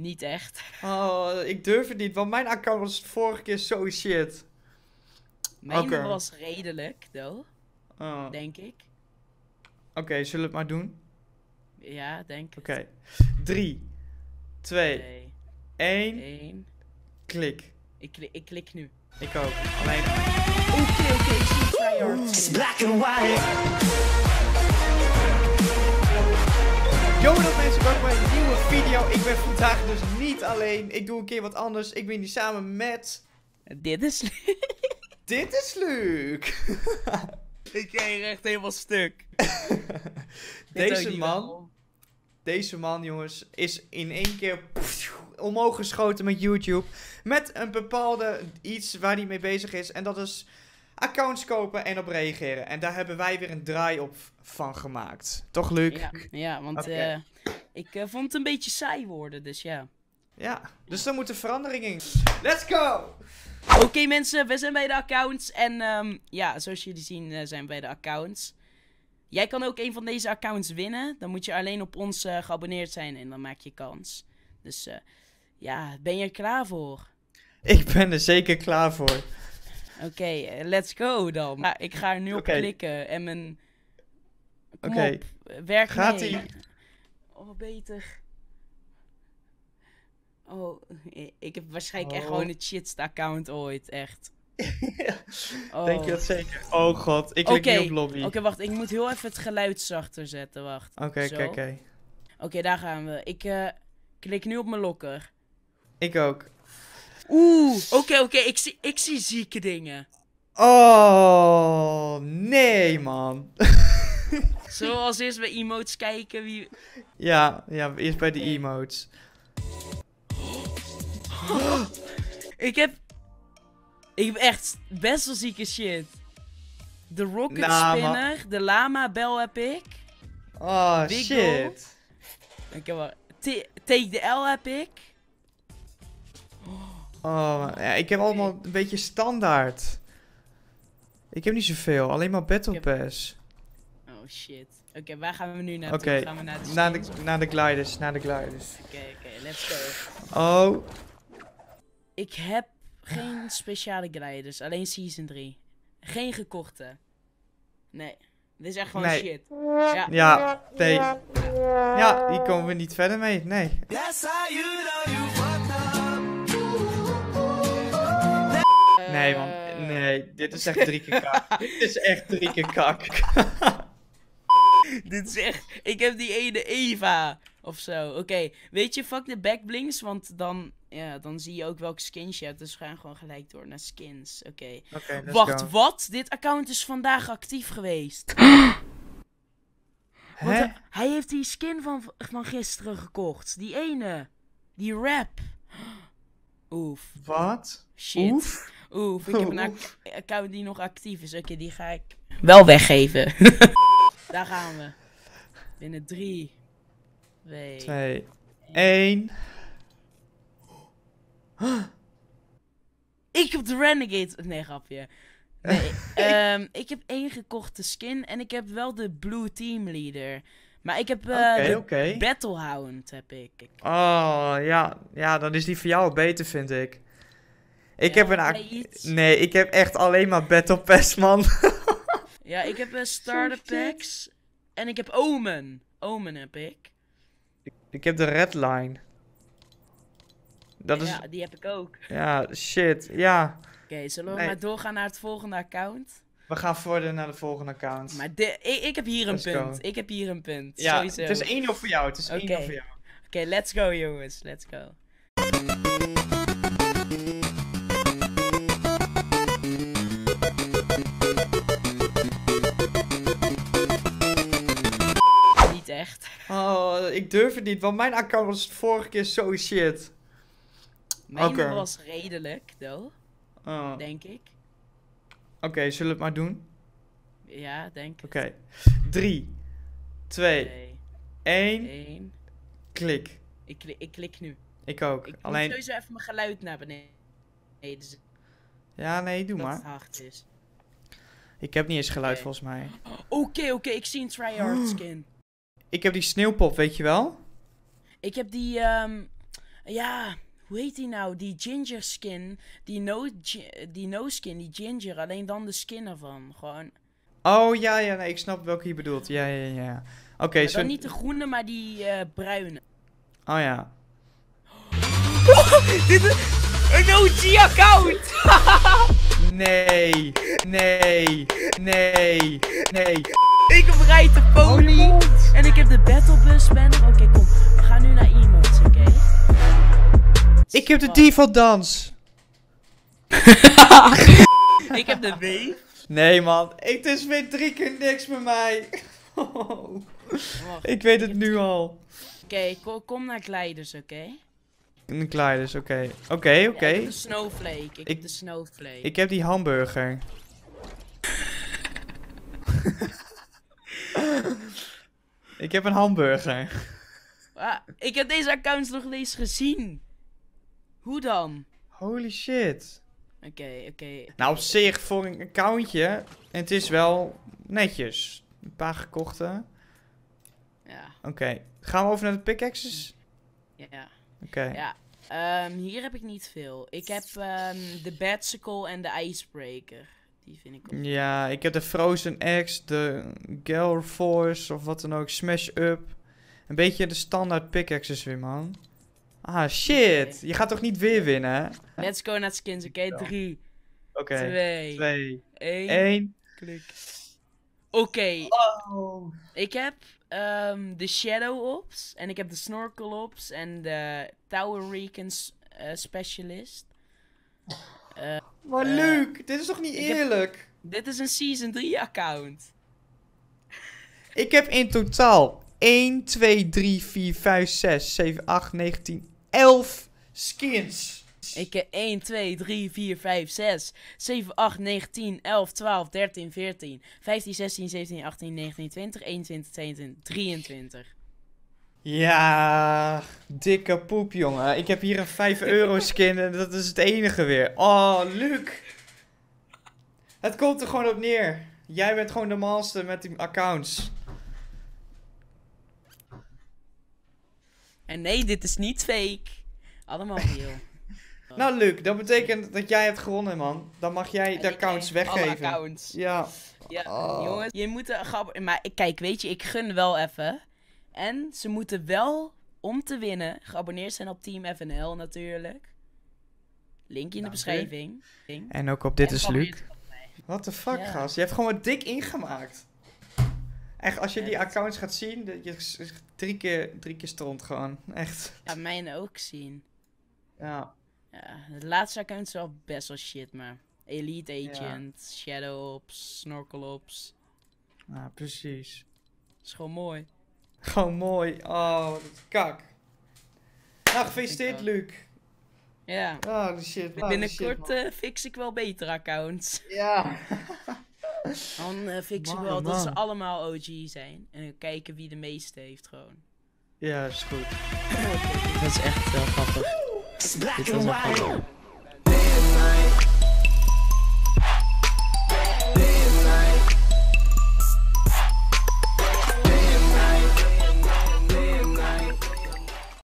Niet echt. Oh, ik durf het niet, want mijn account was vorige keer zo shit. Mijn okay. was redelijk, though. Oh. Denk ik. Oké, zullen we het maar doen? Ja, denk ik. Oké. 3, 2, 1. Klik. Ik, klik. ik klik nu. Ik ook. Alleen. Oké, oké, It's black and white. Yo, dat mensen, welkom bij een nieuwe video. Ik ben vandaag dus niet alleen. Ik doe een keer wat anders. Ik ben hier samen met... Dit is Luke. Dit is Luc. ik recht echt helemaal stuk. deze man... Deze man, jongens, is in één keer omhoog geschoten met YouTube. Met een bepaalde iets waar hij mee bezig is. En dat is accounts kopen en op reageren. En daar hebben wij weer een draai op van gemaakt. Toch, Luc? Ja, want eh, ik eh, vond het een beetje saai worden, dus ja. Ja, dus er moeten veranderingen in. Let's go! Oké mensen, we zijn bij de accounts. En ehm, ja, zoals jullie zien eh, zijn we bij de accounts. Jij kan ook een van deze accounts winnen. Dan moet je alleen op ons geabonneerd zijn en dan maak je kans. Dus ja, ben je er klaar voor? Ik ben er zeker klaar voor. Oké, eh, let's go dan. Nou, ik ga er nu op klikken en mijn... Oké, okay. Gaat Oh, beter. Oh, ik heb waarschijnlijk echt oh. gewoon het shitste account ooit, echt. oh. Denk je dat zeker? Oh god, ik klik niet op lobby. Oké, wacht, ik moet heel even het geluid zachter zetten, wacht. Oké, oké, Oké, daar gaan we. Ik eh, klik nu op mijn lokker. Ik ook. Oeh, oké, oké, ik, zie, ik zie zieke dingen. Oh, nee, man. Zoals eerst bij emotes kijken wie... Ja, ja, eerst bij de emotes. ik heb... Ik heb echt best wel zieke shit. De rocket nou, spinner, de lama bel heb ik. Oh, Big shit. Ik heb wel... Take the L heb ik. Oh, ja, ik heb allemaal een beetje standaard. Ik heb niet zoveel, alleen maar Battle Pass. Oh shit. Oké, waar gaan we nu naartoe? Okay. Gaan naar de, naar de, naar de gliders, naar de gliders. Oké, oké, let's go. Oh. Ik heb geen speciale gliders, alleen season 3. Geen gekochte. Nee. Dit is echt gewoon shit. Ja. Ja, Ja, hier komen we niet verder mee. Nee. Nee, man. Nee, dit is echt drie keer kak. dit is echt drie keer kak. dit is echt... Ik heb die ene Eva of zo. Oké, weet je, fuck de backblings, want dan, ja, dan zie je ook welke skins je hebt. Dus we gaan gewoon gelijk door naar skins. Oké. Wacht, wat? Dit account is vandaag actief geweest. Hè? Hij, heeft die skin van, van gisteren gekocht. Die ene. Die rap. Oef. Wat? Shit. Oef? Oeh, ik heb een ac- account die nog actief is. Oké, die ga ik wel weggeven. Daar gaan we. Binnen 3, 2, 1. Ik heb de Renegade. Nee, grapje. Nee, ehm, ik heb één gekochte skin en ik heb wel de Blue Team Leader. Maar ik heb eh, de Battlehound heb ik. Oh, ja. ja, dan is die voor jou beter, vind ik. Ik heb een Nee, ik heb echt alleen maar Battle Pass, man. ja, ik heb een eh, Starter Packs. En ik heb Omen. Omen heb ik. Ik, heb de Redline. Dat ja, is... ja, die heb ik ook. Ja, shit, ja. Oké, zullen we maar doorgaan naar het volgende account? We gaan verder naar de volgende account. Maar de, ik, heb hier een punt. Ik heb hier een punt. Ja, sowieso. het is één of voor jou. Het is okay. één of voor jou. Oké, let's go, jongens. Let's go. ik durf het niet, want mijn account was vorige keer zo shit. Mijn okay. was redelijk, though. Oh. Denk ik. Oké, zullen we het maar doen? Ja, denk ik. Oké. 3, 2, 1. Klik. Ik, klik. ik klik nu. Ik ook. Ik Alleen... moet sowieso even mijn geluid naar beneden. Nee, dus... Ja, nee, doe maar. hard is. Ik heb niet eens geluid volgens mij. Oké, oké, ik zie een tryhard skin. Ik heb die sneeuwpop, weet je wel? Ik heb die, um, ja, hoe heet die nou? Die ginger skin. Die no, die no skin, die ginger. Alleen dan de skin ervan. Gewoon. Oh ja, ja, nee, ik snap welke je bedoelt. Ja, ja, ja. Oké, okay, zo. Niet de groene, maar die eh, bruine. Oh ja. dit is een OG-account! nee, nee, nee, nee. Ik rijd de pony. Oh, en ik heb de Bus banner. Oké, kom. We gaan nu naar iemand. oké? Ik heb de default dans. ik heb de wave. Nee, man. Het is weer drie keer niks met mij. ik weet het nu al. Oké, kom, naar gliders, oké? Okay? Een gliders, oké. Oké, oké. ik heb de snowflake, ik, ik, heb de snowflake. Ik heb die hamburger. Ik heb een hamburger. Ah, ik heb deze accounts nog niet eens gezien. Hoe dan? Holy shit. Oké, oké. Nou, op zich, voor een accountje. En het is wel netjes. Een paar gekochte. Ja. Oké. Gaan we over naar de pickaxes? Ja. Oké. Ja. Ehm, hier heb ik niet veel. Ik heb ehm, de Batsicle en de Icebreaker. Die vind ik ook. Ja, ik heb de Frozen X, de Gale Force of wat dan ook, Smash Up. Een beetje de standaard pickaxes weer, man. Ah, shit. Je gaat toch niet weer winnen, hè? Let's go naar skins, oké? 3, Oké. 2, 1. Klik. Oké. Oh. Ik heb ehm, de Shadow Ops. En ik heb de Snorkel Ops. En de Tower Recon eh, Specialist. Uh, maar uh, dit is toch niet eerlijk? Heb, dit is een Season 3 account. Ik heb in totaal 1, 2, 3, 4, 5, 6, 7, 8, 9, 10, 11 skins. Ik heb 1, 2, 3, 4, 5, 6, 7, 8, 9, 10, 11, 12, 13, 14, 15, 16, 17, 18, 19, 20, 21, 22, 23. Ja, dikke poep, jongen. Ik heb hier een 5 euro skin en dat is het enige weer. Oh, Luc. Het komt er gewoon op neer. Jij bent gewoon de master met die accounts. En nee, dit is niet fake. Allemaal heel. nou, Luc, dat betekent dat jij hebt gewonnen, man. Dan mag jij de accounts weggeven. Alle accounts. Ja. Ja, oh. jongens, je moet een grap... Maar kijk, weet je, ik gun wel even. En ze moeten wel, om te winnen, geabonneerd zijn op Team FNL natuurlijk. Linkje in de nou, beschrijving. En ook op Dit is Luc. What the fuck, gast? Je hebt gewoon wat dik ingemaakt. Echt, als je die accounts gaat zien, je drie keer, drie keer stront gewoon. Echt. Ja, mijn ook zien. Ja. Ja, het laatste account is wel best wel shit, maar... Elite Agent, Shadow Ops, Snorkel Ops. Ja, precies. is gewoon mooi. Gewoon mooi. Oh, wat is kak. Nou, gefeliciteerd, Luc. Ja. Oh, de shit. Oh, man. Binnenkort eh, fix ik wel beter accounts. Ja. Dan uh, fix ik wel dat ze allemaal OG zijn. En kijken wie de meeste heeft gewoon. Ja, is goed. dat is echt wel grappig. Dit was